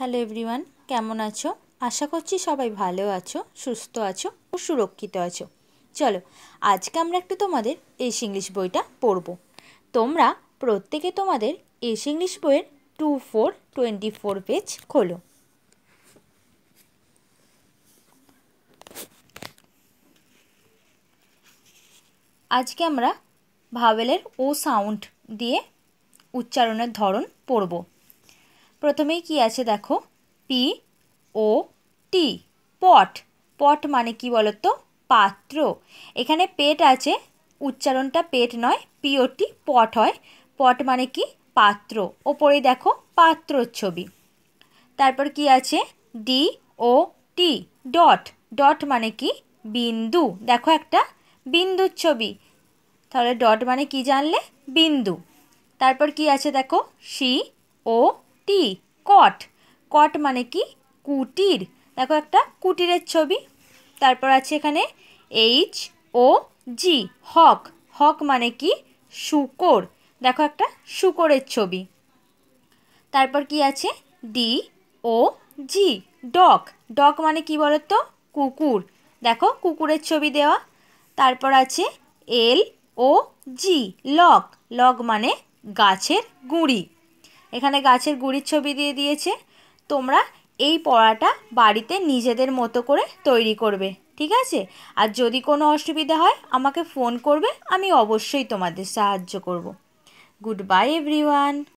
hello everyone কেমন আছো আশা করছি সবাই ভালো আছো সুস্থ আছো ও সুরক্ষিত আছো চলো আজকে আমরা একটু তোমাদের এস ইংলিশ বইটা পড়ব তোমরা প্রত্যেকে তোমাদের এস ইংলিশ বইয়ের two four twenty four page খোলো আজকে আমরা ভাবেলের ও সাউন্ড দিয়ে উচ্চারণের ধরন পড়বো প্রথমেই কি আছে দেখো পি ও টি পট পট মানে কি বলতো পাত্র এখানে পেট আছে উচ্চারণটা পেট নয় পিওটি পট হয় পট মানে কি পাত্র ওপরে দেখো পাত্রর ছবি তারপর কি আছে D O T dot dot মানে কি বিন্দু দেখো একটা বিন্দুর ছবি তাহলে ডট মানে কি জানলে বিন্দু তারপর কি আছে দেখো সি ও টি কট কট মানে কি কুটির দেখো একটা কুটিরের ছবি তারপর আছে এখানে এইচ ও জি হক হক মানে কি শুকর দেখো একটা শুকরের ছবি তারপর কি আছে D O G dog dog মানে কি বলতো কুকুর দেখো কুকুরের ছবি দেওয়া তারপর আছে এল ও জি লক লক মানে গাছের গুঁড়ি এখানে গাছের গুড়ির ছবি দিয়ে দিয়েছে তোমরা এই পড়াটা বাড়িতে নিজেদের মতো করে তৈরি করবে ঠিক আছে আর যদি কোনো অসুবিধা হয় আমাকে ফোন করবে আমি অবশ্যই তোমাদের সাহায্য করব গুড বাই এভরিওয়ান